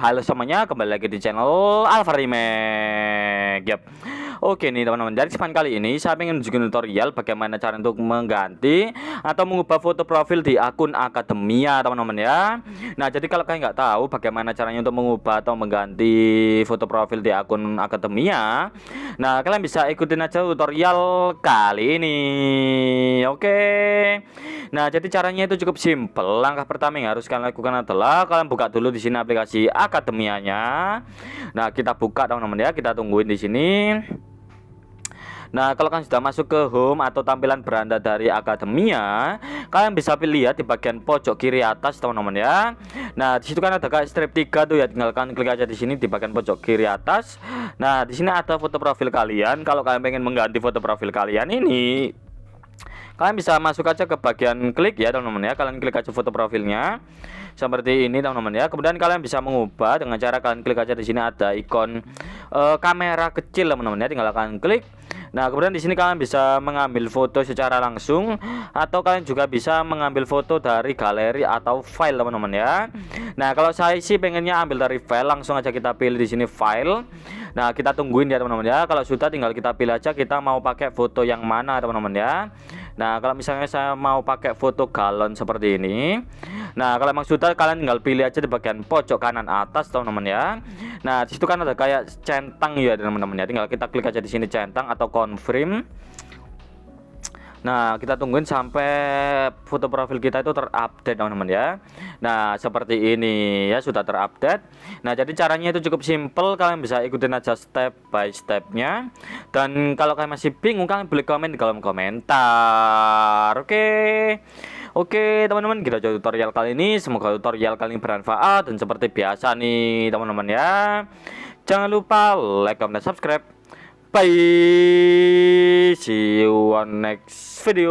halo semuanya kembali lagi di channel Alfa Remake yep. Oke nih teman-teman dari sepan kali ini saya ingin menunjukkan tutorial bagaimana cara untuk mengganti atau mengubah foto profil di akun akademia teman-teman ya Nah jadi kalau kalian nggak tahu bagaimana caranya untuk mengubah atau mengganti foto profil di akun akademia Nah, kalian bisa ikutin aja tutorial kali ini. Oke. Okay. Nah, jadi caranya itu cukup simpel Langkah pertama yang harus kalian lakukan adalah kalian buka dulu di sini aplikasi akademianya. Nah, kita buka teman teman ya. Kita tungguin di sini. Nah, kalau kalian sudah masuk ke home atau tampilan beranda dari Akademia, kalian bisa lihat ya di bagian pojok kiri atas teman-teman ya. Nah, di situ kan ada kayak strip 3 tuh ya, tinggal kalian klik aja di sini di bagian pojok kiri atas. Nah, di sini ada foto profil kalian. Kalau kalian pengen mengganti foto profil kalian ini, kalian bisa masuk aja ke bagian klik ya teman-teman ya kalian klik aja foto profilnya seperti ini teman-teman ya kemudian kalian bisa mengubah dengan cara kalian klik aja di sini ada ikon uh, kamera kecil teman-teman ya tinggal kalian klik Nah, kemudian di sini kalian bisa mengambil foto secara langsung atau kalian juga bisa mengambil foto dari galeri atau file, teman-teman ya. Hmm. Nah, kalau saya sih pengennya ambil dari file, langsung aja kita pilih di sini file. Nah, kita tungguin ya, teman-teman ya. Kalau sudah tinggal kita pilih aja kita mau pakai foto yang mana, teman-teman ya. Nah, kalau misalnya saya mau pakai foto galon seperti ini. Nah, kalau memang sudah kalian tinggal pilih aja di bagian pojok kanan atas, teman-teman ya. Nah, disitu kan ada kayak centang ya teman-teman ya. Tinggal kita klik aja di sini centang atau confirm. Nah, kita tungguin sampai foto profil kita itu terupdate, teman-teman ya. Nah, seperti ini ya, sudah terupdate. Nah, jadi caranya itu cukup simple, kalian bisa ikutin aja step by stepnya. Dan kalau kalian masih bingung, kalian boleh komen di kolom komentar. Oke. Okay? Oke teman-teman kita coba tutorial kali ini Semoga tutorial kali ini bermanfaat Dan seperti biasa nih teman-teman ya Jangan lupa like, comment, dan subscribe Bye see you on next video